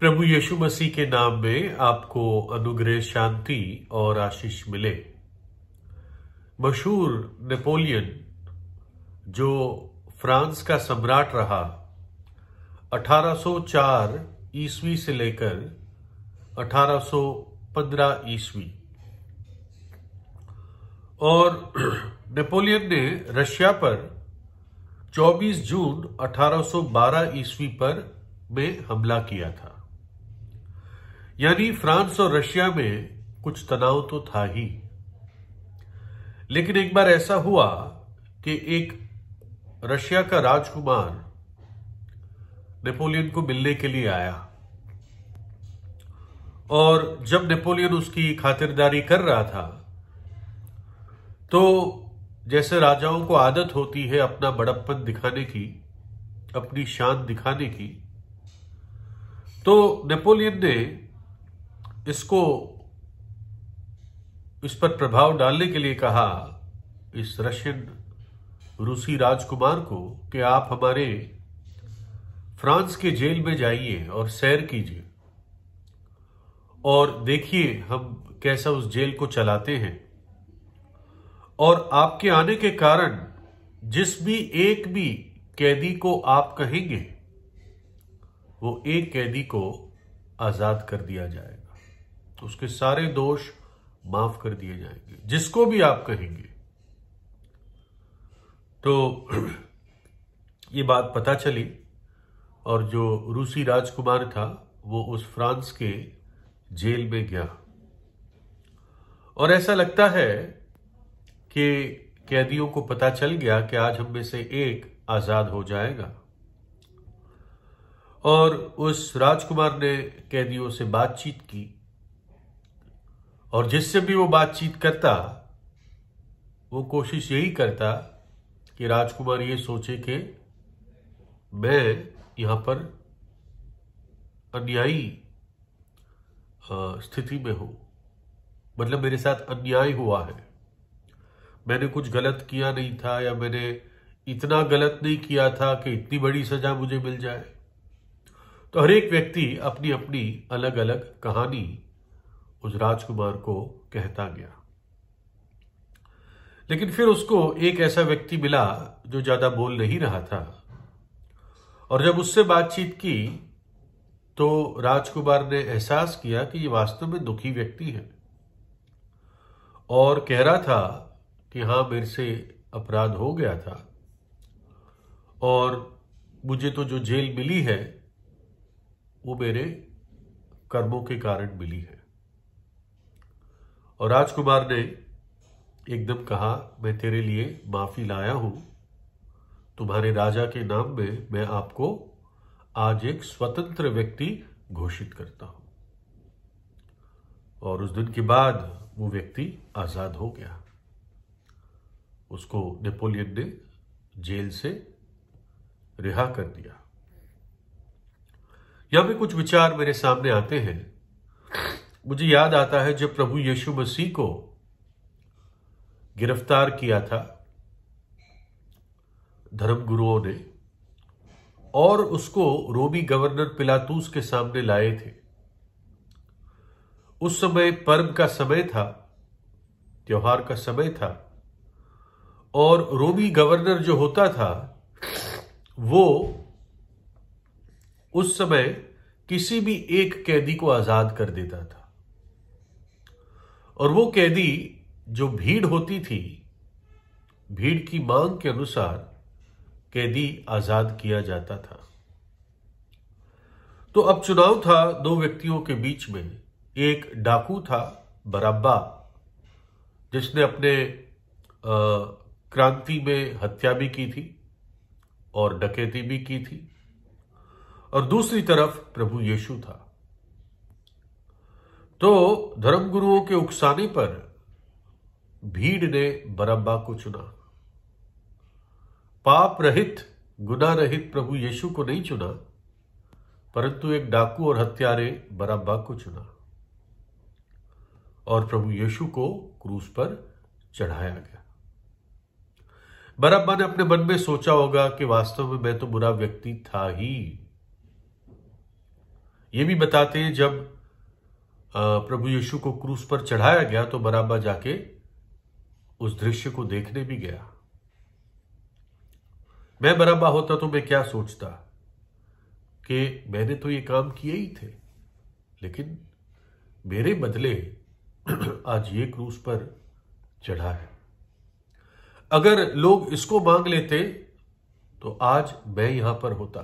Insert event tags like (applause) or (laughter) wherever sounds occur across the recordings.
प्रभु यीशु मसीह के नाम में आपको अनुग्रह शांति और आशीष मिले मशहूर नेपोलियन जो फ्रांस का सम्राट रहा 1804 ईस्वी से लेकर 1815 ईस्वी और नेपोलियन ने रशिया पर 24 जून 1812 ईस्वी पर में हमला किया था यानी फ्रांस और रशिया में कुछ तनाव तो था ही लेकिन एक बार ऐसा हुआ कि एक रशिया का राजकुमार नेपोलियन को मिलने के लिए आया और जब नेपोलियन उसकी खातिरदारी कर रहा था तो जैसे राजाओं को आदत होती है अपना बड़प्पन दिखाने की अपनी शान दिखाने की तो नेपोलियन ने इसको इस पर प्रभाव डालने के लिए कहा इस रशियन रूसी राजकुमार को कि आप हमारे फ्रांस के जेल में जाइए और सैर कीजिए और देखिए हम कैसा उस जेल को चलाते हैं और आपके आने के कारण जिस भी एक भी कैदी को आप कहेंगे वो एक कैदी को आजाद कर दिया जाएगा तो उसके सारे दोष माफ कर दिए जाएंगे जिसको भी आप कहेंगे तो ये बात पता चली और जो रूसी राजकुमार था वो उस फ्रांस के जेल में गया और ऐसा लगता है कि कैदियों को पता चल गया कि आज हम में से एक आजाद हो जाएगा और उस राजकुमार ने कैदियों से बातचीत की और जिससे भी वो बातचीत करता वो कोशिश यही करता कि राजकुमार ये सोचे कि मैं यहाँ पर अन्यायी स्थिति में हूँ मतलब मेरे साथ अन्याय हुआ है मैंने कुछ गलत किया नहीं था या मैंने इतना गलत नहीं किया था कि इतनी बड़ी सजा मुझे मिल जाए तो हर एक व्यक्ति अपनी अपनी अलग अलग कहानी उस राजकुमार को कहता गया लेकिन फिर उसको एक ऐसा व्यक्ति मिला जो ज्यादा बोल नहीं रहा था और जब उससे बातचीत की तो राजकुमार ने एहसास किया कि ये वास्तव में दुखी व्यक्ति है और कह रहा था कि हां मेरे से अपराध हो गया था और मुझे तो जो जेल मिली है वो मेरे कर्मों के कारण मिली है और राजकुमार ने एकदम कहा मैं तेरे लिए माफ़ी लाया हूं तुम्हारे राजा के नाम में मैं आपको आज एक स्वतंत्र व्यक्ति घोषित करता हूं और उस दिन के बाद वो व्यक्ति आज़ाद हो गया उसको नेपोलियन ने जेल से रिहा कर दिया यहां पे कुछ विचार मेरे सामने आते हैं मुझे याद आता है जब प्रभु यीशु मसीह को गिरफ्तार किया था धर्मगुरुओं ने और उसको रोमी गवर्नर पिलातूस के सामने लाए थे उस समय पर्व का समय था त्योहार का समय था और रोमी गवर्नर जो होता था वो उस समय किसी भी एक कैदी को आजाद कर देता था और वो कैदी जो भीड़ होती थी भीड़ की मांग के अनुसार कैदी आजाद किया जाता था तो अब चुनाव था दो व्यक्तियों के बीच में एक डाकू था बराब्बा जिसने अपने क्रांति में हत्या भी की थी और डकैती भी की थी और दूसरी तरफ प्रभु यीशु था तो धर्मगुरुओं के उकसाने पर भीड़ ने बरब्बा को चुना पाप रहित गुना रहित प्रभु यीशु को नहीं चुना परंतु एक डाकू और हत्यारे बरब्बा को चुना और प्रभु यीशु को क्रूस पर चढ़ाया गया बरब्बा ने अपने मन में सोचा होगा कि वास्तव में मैं तो बुरा व्यक्ति था ही ये भी बताते हैं जब प्रभु यीशु को क्रूस पर चढ़ाया गया तो बराबा जाके उस दृश्य को देखने भी गया मैं बराबा होता तो मैं क्या सोचता कि मैंने तो ये काम किए ही थे लेकिन मेरे बदले (clears throat) आज ये क्रूस पर चढ़ा है अगर लोग इसको मांग लेते तो आज मैं यहां पर होता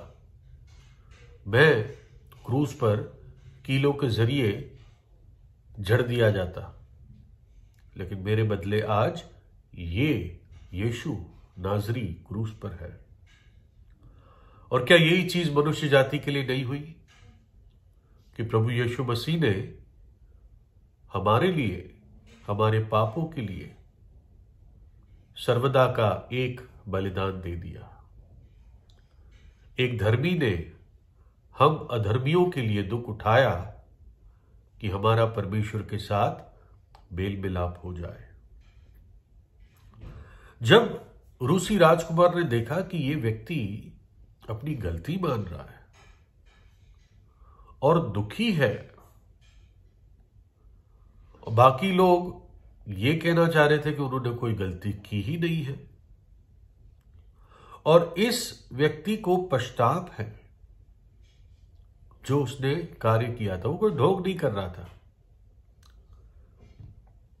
मैं क्रूस पर कीलों के जरिए झड़ दिया जाता लेकिन मेरे बदले आज ये यीशु नाजरी क्रूस पर है और क्या यही चीज मनुष्य जाति के लिए नहीं हुई कि प्रभु यीशु मसीह ने हमारे लिए हमारे पापों के लिए सर्वदा का एक बलिदान दे दिया एक धर्मी ने हम अधर्मियों के लिए दुख उठाया कि हमारा परमेश्वर के साथ बेल मिलाप हो जाए जब रूसी राजकुमार ने देखा कि यह व्यक्ति अपनी गलती मान रहा है और दुखी है बाकी लोग ये कहना चाह रहे थे कि उन्होंने कोई गलती की ही नहीं है और इस व्यक्ति को पश्चाताप है जो उसने कार्य किया था वो कोई ढोंग नहीं कर रहा था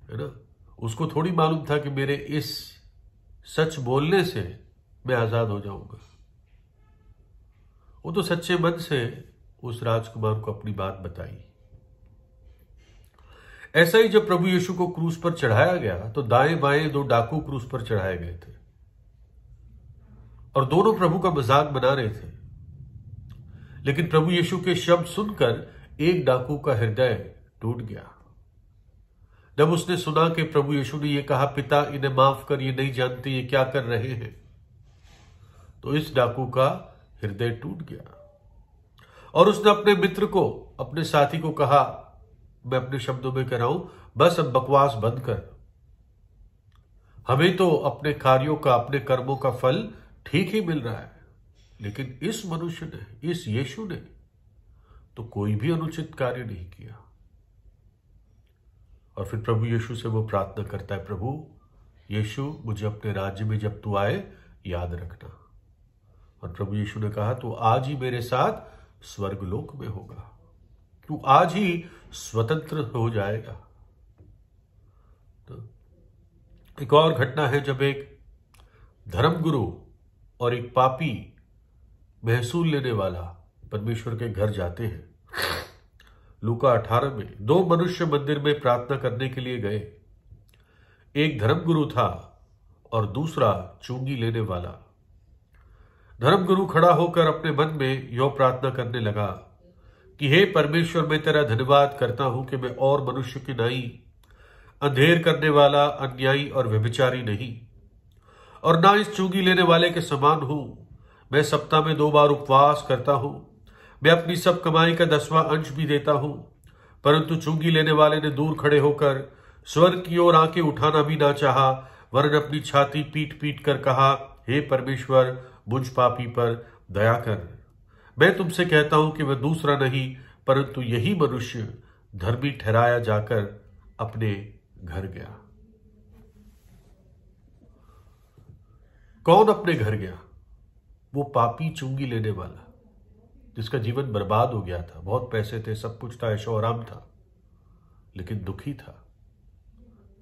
है ना उसको थोड़ी मालूम था कि मेरे इस सच बोलने से मैं आजाद हो जाऊंगा वो तो सच्चे मन से उस राजकुमार को अपनी बात बताई ऐसा ही जब प्रभु यीशु को क्रूस पर चढ़ाया गया तो दाएं बाएं दो डाकू क्रूस पर चढ़ाए गए थे और दोनों प्रभु का मजाक बना रहे थे लेकिन प्रभु यीशु के शब्द सुनकर एक डाकू का हृदय टूट गया जब उसने सुना कि प्रभु यीशु ने यह कहा पिता इन्हें माफ कर ये नहीं जानते ये क्या कर रहे हैं तो इस डाकू का हृदय टूट गया और उसने अपने मित्र को अपने साथी को कहा मैं अपने शब्दों में कह रहा हूं बस अब बकवास बंद कर हमें तो अपने कार्यों का अपने कर्मों का फल ठीक ही मिल रहा है लेकिन इस मनुष्य ने इस यीशु ने तो कोई भी अनुचित कार्य नहीं किया और फिर प्रभु यीशु से वो प्रार्थना करता है प्रभु यीशु मुझे अपने राज्य में जब तू आए याद रखना और प्रभु यीशु ने कहा तू आज ही मेरे साथ स्वर्गलोक में होगा तू आज ही स्वतंत्र हो जाएगा तो एक और घटना है जब एक धर्मगुरु और एक पापी महसूल लेने वाला परमेश्वर के घर जाते हैं लुका अठारह में दो मनुष्य मंदिर में प्रार्थना करने के लिए गए एक धर्मगुरु था और दूसरा चुंगी लेने वाला धर्मगुरु खड़ा होकर अपने मन में यो प्रार्थना करने लगा कि हे परमेश्वर मैं तेरा धन्यवाद करता हूं कि मैं और मनुष्य की नहीं अंधेर करने वाला अन्यायी और व्यभिचारी नहीं और ना इस चुंगी लेने वाले के समान हूं मैं सप्ताह में दो बार उपवास करता हूँ मैं अपनी सब कमाई का दसवां अंश भी देता हूँ परंतु चुंगी लेने वाले ने दूर खड़े होकर स्वर्ग की ओर आके उठाना भी ना चाहा वरन अपनी छाती पीट पीट कर कहा हे परमेश्वर मुझ पापी पर दया कर मैं तुमसे कहता हूं कि वह दूसरा नहीं परंतु यही मनुष्य धर्मी ठहराया जाकर अपने घर गया कौन अपने घर गया वो पापी चुंगी लेने वाला जिसका जीवन बर्बाद हो गया था बहुत पैसे थे सब कुछ था ऐशो आराम था लेकिन दुखी था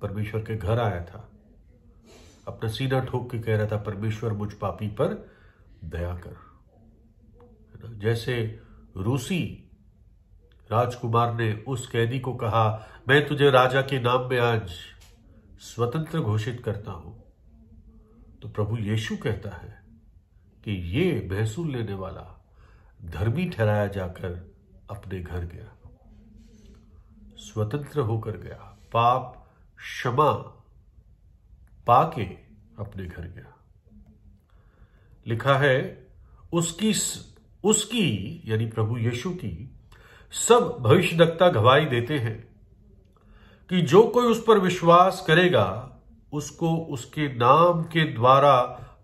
परमेश्वर के घर आया था अपना सीना ठोक के कह रहा था परमेश्वर मुझ पापी पर दया कर जैसे रूसी राजकुमार ने उस कैदी को कहा मैं तुझे राजा के नाम में आज स्वतंत्र घोषित करता हूं तो प्रभु यीशु कहता है कि ये बहसूल लेने वाला धर्मी ठहराया जाकर अपने घर गया स्वतंत्र होकर गया पाप क्षमा पाके अपने घर गया लिखा है उसकी उसकी यानी प्रभु यीशु की सब दक्ता गवाही देते हैं कि जो कोई उस पर विश्वास करेगा उसको उसके नाम के द्वारा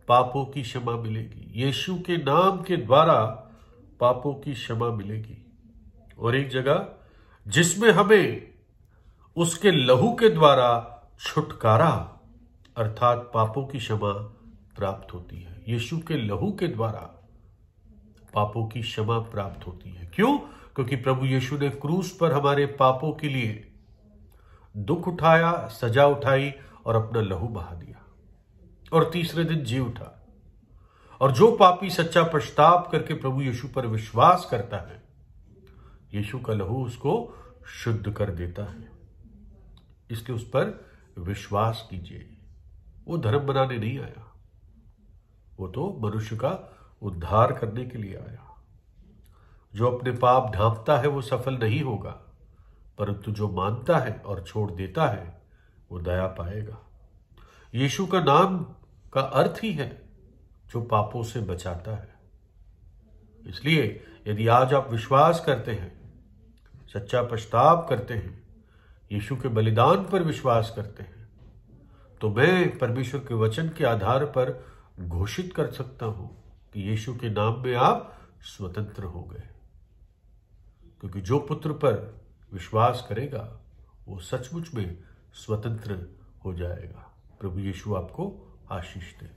पापों की क्षमा मिलेगी यीशु के नाम के द्वारा पापों की क्षमा मिलेगी और एक जगह जिसमें हमें उसके लहू के द्वारा छुटकारा अर्थात पापों की क्षमा प्राप्त होती है यीशु के लहू के द्वारा पापों की क्षमा प्राप्त होती है क्यों क्योंकि प्रभु यीशु ने क्रूस पर हमारे पापों के लिए दुख उठाया सजा उठाई और अपना लहू बहा दिया और तीसरे दिन जी उठा और जो पापी सच्चा पश्चाताप करके प्रभु यीशु पर विश्वास करता है यीशु का लहू उसको शुद्ध कर देता है इसलिए उस पर विश्वास कीजिए वो धर्म बनाने नहीं आया वो तो मनुष्य का उद्धार करने के लिए आया जो अपने पाप ढांपता है वो सफल नहीं होगा परंतु जो मानता है और छोड़ देता है वो दया पाएगा यीशु का नाम का अर्थ ही है जो पापों से बचाता है इसलिए यदि आज आप विश्वास करते हैं सच्चा पश्चाताप करते हैं यीशु के बलिदान पर विश्वास करते हैं तो मैं परमेश्वर के वचन के आधार पर घोषित कर सकता हूं कि यीशु के नाम में आप स्वतंत्र हो गए क्योंकि जो पुत्र पर विश्वास करेगा वो सचमुच में स्वतंत्र हो जाएगा प्रभु यीशु आपको haşişti.